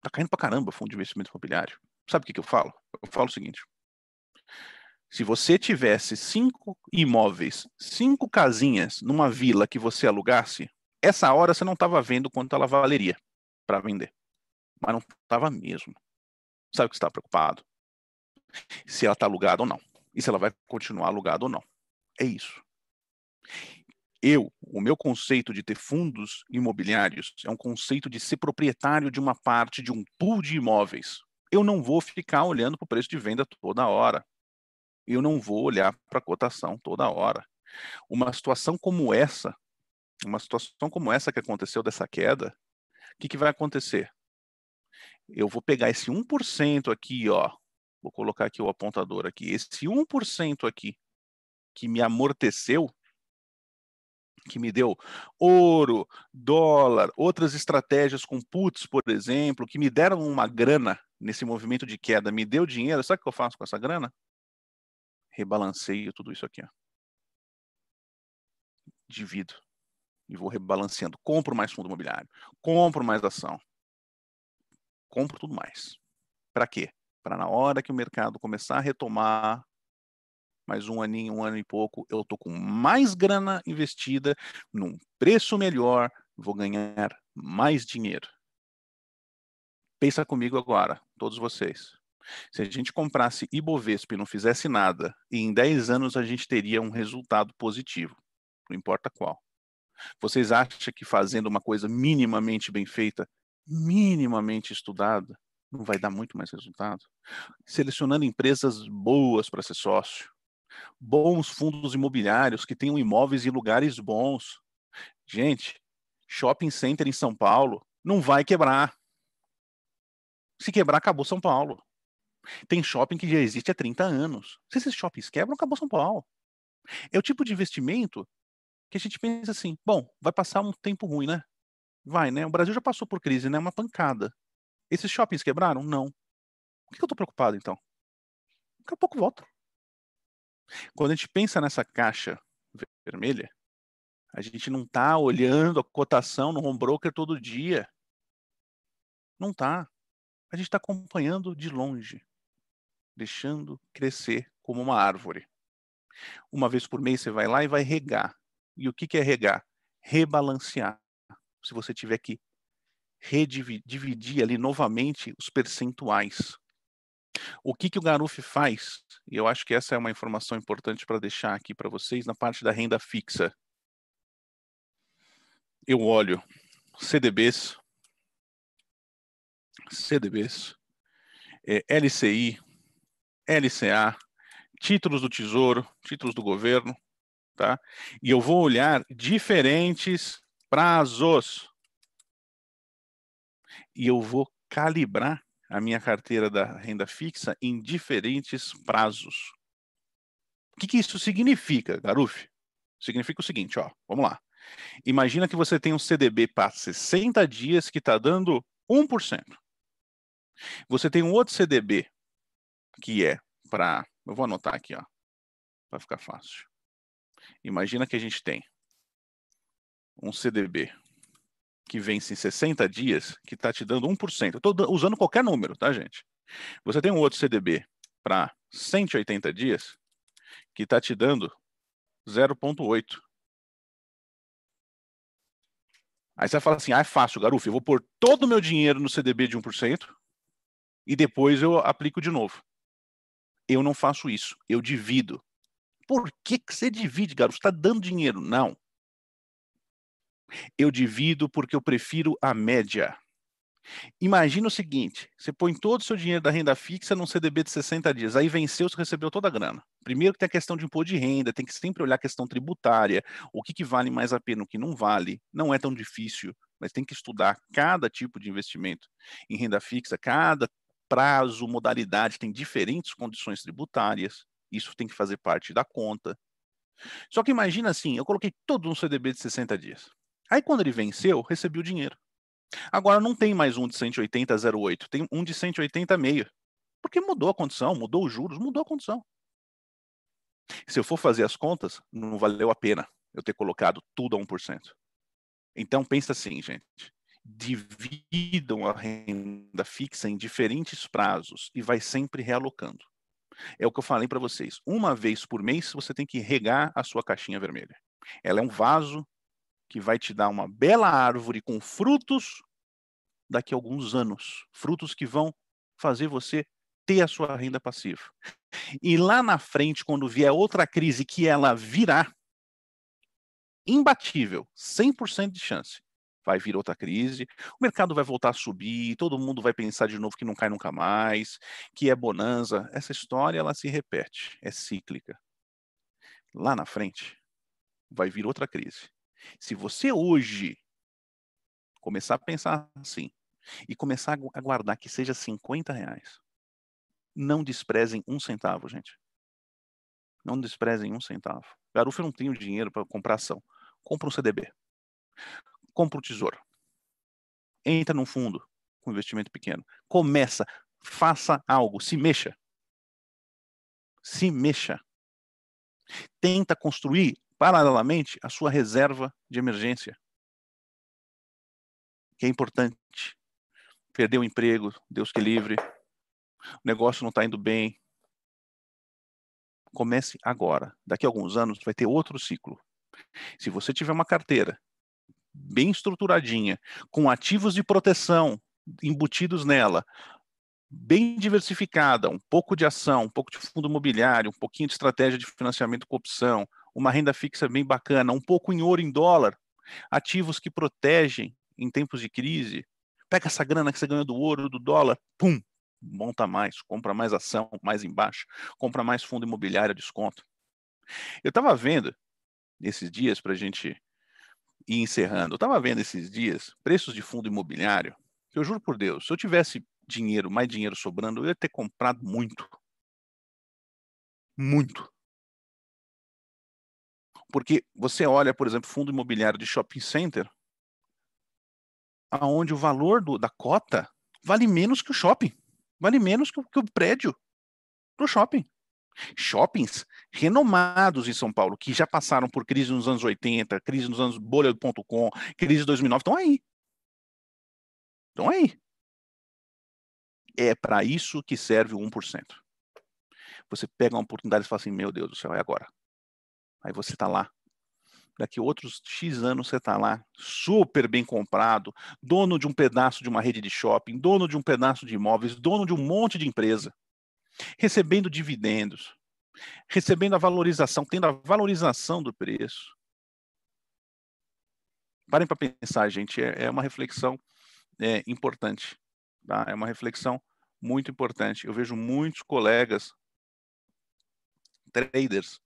Tá caindo para caramba o fundo de investimento imobiliário. Sabe o que, que eu falo? Eu falo o seguinte, se você tivesse cinco imóveis, cinco casinhas numa vila que você alugasse, essa hora você não estava vendo quanto ela valeria para vender. Mas não estava mesmo. Sabe o que está preocupado? Se ela está alugada ou não. E se ela vai continuar alugada ou não. É isso. Eu, o meu conceito de ter fundos imobiliários é um conceito de ser proprietário de uma parte de um pool de imóveis. Eu não vou ficar olhando para o preço de venda toda hora eu não vou olhar para a cotação toda hora. Uma situação como essa, uma situação como essa que aconteceu dessa queda, o que, que vai acontecer? Eu vou pegar esse 1% aqui, ó, vou colocar aqui o apontador aqui, esse 1% aqui que me amorteceu, que me deu ouro, dólar, outras estratégias com puts, por exemplo, que me deram uma grana nesse movimento de queda, me deu dinheiro, sabe o que eu faço com essa grana? rebalanceio tudo isso aqui. Ó. Divido e vou rebalanceando. Compro mais fundo imobiliário, compro mais ação, compro tudo mais. Para quê? Para na hora que o mercado começar a retomar, mais um aninho, um ano e pouco, eu tô com mais grana investida, num preço melhor, vou ganhar mais dinheiro. Pensa comigo agora, todos vocês. Se a gente comprasse Ibovespa e não fizesse nada, em 10 anos a gente teria um resultado positivo, não importa qual. Vocês acham que fazendo uma coisa minimamente bem feita, minimamente estudada, não vai dar muito mais resultado? Selecionando empresas boas para ser sócio, bons fundos imobiliários que tenham imóveis em lugares bons. Gente, shopping center em São Paulo não vai quebrar. Se quebrar, acabou São Paulo. Tem shopping que já existe há 30 anos. Se esses shoppings quebram, acabou São Paulo. É o tipo de investimento que a gente pensa assim: bom, vai passar um tempo ruim, né? Vai, né? O Brasil já passou por crise, né? Uma pancada. Esses shoppings quebraram? Não. O que eu estou preocupado então? Daqui a pouco volto. Quando a gente pensa nessa caixa vermelha, a gente não está olhando a cotação no home broker todo dia. Não está. A gente está acompanhando de longe deixando crescer como uma árvore. Uma vez por mês você vai lá e vai regar. E o que, que é regar? Rebalancear. Se você tiver que redividir ali novamente os percentuais. O que, que o Garuf faz? E eu acho que essa é uma informação importante para deixar aqui para vocês na parte da renda fixa. Eu olho CDBs, CDBs, é, LCI, LCA, títulos do Tesouro, títulos do governo, tá? E eu vou olhar diferentes prazos. E eu vou calibrar a minha carteira da renda fixa em diferentes prazos. O que, que isso significa, Garuf? Significa o seguinte, ó, vamos lá. Imagina que você tem um CDB para 60 dias que está dando 1%. Você tem um outro CDB que é para. Eu vou anotar aqui, ó, para ficar fácil. Imagina que a gente tem um CDB que vence em 60 dias, que está te dando 1%. Estou usando qualquer número, tá, gente? Você tem um outro CDB para 180 dias, que está te dando 0,8. Aí você fala assim: ah, é fácil, Garuf, eu vou pôr todo o meu dinheiro no CDB de 1% e depois eu aplico de novo. Eu não faço isso, eu divido. Por que, que você divide, garoto? Está dando dinheiro? Não. Eu divido porque eu prefiro a média. Imagina o seguinte: você põe todo o seu dinheiro da renda fixa num CDB de 60 dias, aí venceu, você recebeu toda a grana. Primeiro que tem a questão de imposto de renda, tem que sempre olhar a questão tributária, o que, que vale mais a pena, o que não vale. Não é tão difícil, mas tem que estudar cada tipo de investimento em renda fixa, cada prazo, modalidade, tem diferentes condições tributárias, isso tem que fazer parte da conta. Só que imagina assim, eu coloquei todo um CDB de 60 dias. Aí quando ele venceu, recebi o dinheiro. Agora não tem mais um de 180,08, tem um de 180,5. Porque mudou a condição, mudou os juros, mudou a condição. Se eu for fazer as contas, não valeu a pena eu ter colocado tudo a 1%. Então pensa assim, gente dividam a renda fixa em diferentes prazos e vai sempre realocando. É o que eu falei para vocês. Uma vez por mês você tem que regar a sua caixinha vermelha. Ela é um vaso que vai te dar uma bela árvore com frutos daqui a alguns anos. Frutos que vão fazer você ter a sua renda passiva. E lá na frente, quando vier outra crise que ela virá, imbatível, 100% de chance, vai vir outra crise, o mercado vai voltar a subir, todo mundo vai pensar de novo que não cai nunca mais, que é bonanza. Essa história ela se repete, é cíclica. Lá na frente vai vir outra crise. Se você hoje começar a pensar assim e começar a guardar que seja 50 reais, não desprezem um centavo, gente. Não desprezem um centavo. Garufa não tem o dinheiro para comprar ação. Compra um CDB compra o tesouro. Entra num fundo com investimento pequeno. Começa, faça algo, se mexa. Se mexa. Tenta construir, paralelamente, a sua reserva de emergência, que é importante. Perdeu o emprego, Deus que livre, o negócio não está indo bem. Comece agora. Daqui a alguns anos vai ter outro ciclo. Se você tiver uma carteira bem estruturadinha, com ativos de proteção embutidos nela, bem diversificada, um pouco de ação, um pouco de fundo imobiliário, um pouquinho de estratégia de financiamento com opção, uma renda fixa bem bacana, um pouco em ouro em dólar, ativos que protegem em tempos de crise. Pega essa grana que você ganhou do ouro, do dólar, pum, monta mais, compra mais ação, mais embaixo, compra mais fundo imobiliário, desconto. Eu estava vendo esses dias para a gente e encerrando, eu estava vendo esses dias preços de fundo imobiliário, que eu juro por Deus, se eu tivesse dinheiro, mais dinheiro sobrando, eu ia ter comprado muito. Muito. Porque você olha, por exemplo, fundo imobiliário de shopping center, aonde o valor do, da cota vale menos que o shopping, vale menos que, que o prédio do shopping. Shoppings renomados em São Paulo, que já passaram por crise nos anos 80, crise nos anos bolha.com, crise de 2009, estão aí. Estão aí. É para isso que serve o 1%. Você pega uma oportunidade e fala assim: meu Deus do céu, é agora. Aí você está lá. Daqui outros X anos você está lá, super bem comprado, dono de um pedaço de uma rede de shopping, dono de um pedaço de imóveis, dono de um monte de empresa recebendo dividendos, recebendo a valorização, tendo a valorização do preço. Parem para pensar, gente, é, é uma reflexão é, importante. Tá? É uma reflexão muito importante. Eu vejo muitos colegas traders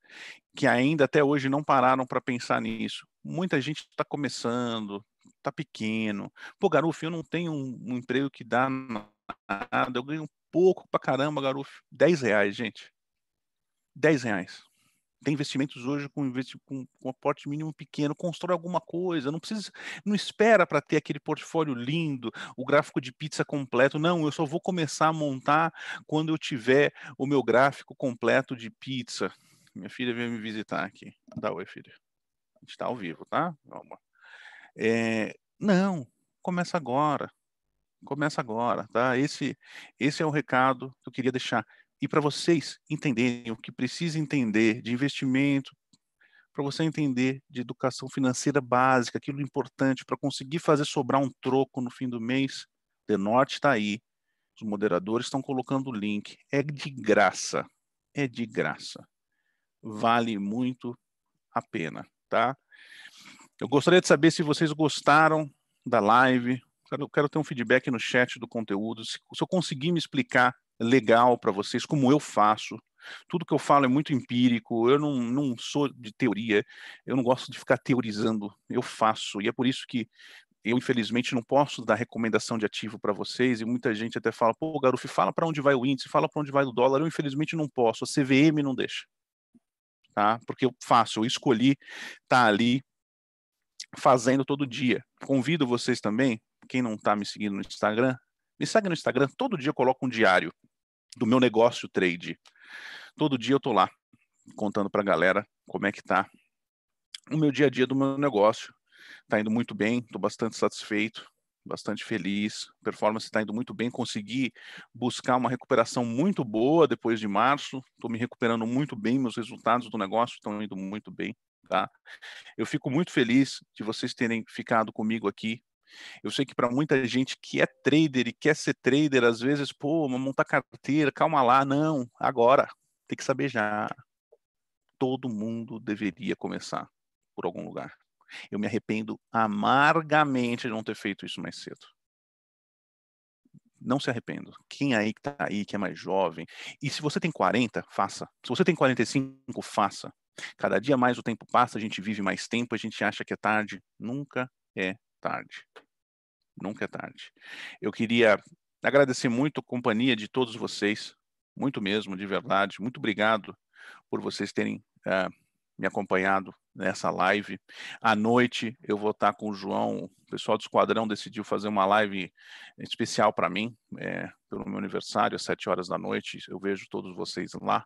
que ainda até hoje não pararam para pensar nisso. Muita gente está começando, está pequeno. Pô, Garuf, eu não tenho um, um emprego que dá nada, eu ganho pouco pra caramba, garoto. 10 reais, gente. 10 reais. Tem investimentos hoje com, com, com aporte mínimo pequeno, constrói alguma coisa, não precisa, não espera para ter aquele portfólio lindo, o gráfico de pizza completo. Não, eu só vou começar a montar quando eu tiver o meu gráfico completo de pizza. Minha filha veio me visitar aqui. Dá oi, filha. A gente está ao vivo, tá? Vamos. É, não, começa agora começa agora, tá? Esse, esse é o recado que eu queria deixar. E para vocês entenderem o que precisa entender de investimento, para você entender de educação financeira básica, aquilo importante para conseguir fazer sobrar um troco no fim do mês, The Norte está aí. Os moderadores estão colocando o link. É de graça. É de graça. Vale muito a pena, tá? Eu gostaria de saber se vocês gostaram da live, Quero, quero ter um feedback no chat do conteúdo. Se, se eu conseguir me explicar legal para vocês como eu faço, tudo que eu falo é muito empírico, eu não, não sou de teoria, eu não gosto de ficar teorizando, eu faço. E é por isso que eu, infelizmente, não posso dar recomendação de ativo para vocês. E muita gente até fala, pô, Garufi, fala para onde vai o índice, fala para onde vai o dólar. Eu, infelizmente, não posso, a CVM não deixa. Tá? Porque eu faço, eu escolhi estar tá ali fazendo todo dia. Convido vocês também quem não está me seguindo no Instagram, me segue no Instagram. Todo dia eu coloco um diário do meu negócio trade. Todo dia eu tô lá contando para a galera como é que está o meu dia a dia do meu negócio. Tá indo muito bem, estou bastante satisfeito, bastante feliz. Performance está indo muito bem, consegui buscar uma recuperação muito boa depois de março. Estou me recuperando muito bem, meus resultados do negócio estão indo muito bem, tá? Eu fico muito feliz de vocês terem ficado comigo aqui eu sei que para muita gente que é trader e quer ser trader, às vezes, pô, montar carteira, calma lá, não, agora, tem que saber já. Todo mundo deveria começar por algum lugar. Eu me arrependo amargamente de não ter feito isso mais cedo. Não se arrependo. Quem aí que está aí, que é mais jovem. E se você tem 40, faça. Se você tem 45, faça. Cada dia mais o tempo passa, a gente vive mais tempo, a gente acha que é tarde. Nunca é tarde. Nunca é tarde. Eu queria agradecer muito a companhia de todos vocês, muito mesmo, de verdade. Muito obrigado por vocês terem uh, me acompanhado nessa live. À noite eu vou estar com o João, o pessoal do Esquadrão decidiu fazer uma live especial para mim, é, pelo meu aniversário, às sete horas da noite. Eu vejo todos vocês lá.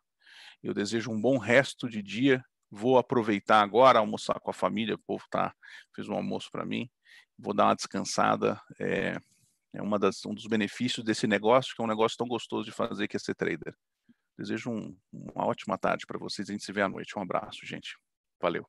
Eu desejo um bom resto de dia. Vou aproveitar agora, almoçar com a família, o povo tá, fez um almoço para mim vou dar uma descansada. É, é uma das, um dos benefícios desse negócio, que é um negócio tão gostoso de fazer, que é ser trader. Desejo um, uma ótima tarde para vocês. A gente se vê à noite. Um abraço, gente. Valeu.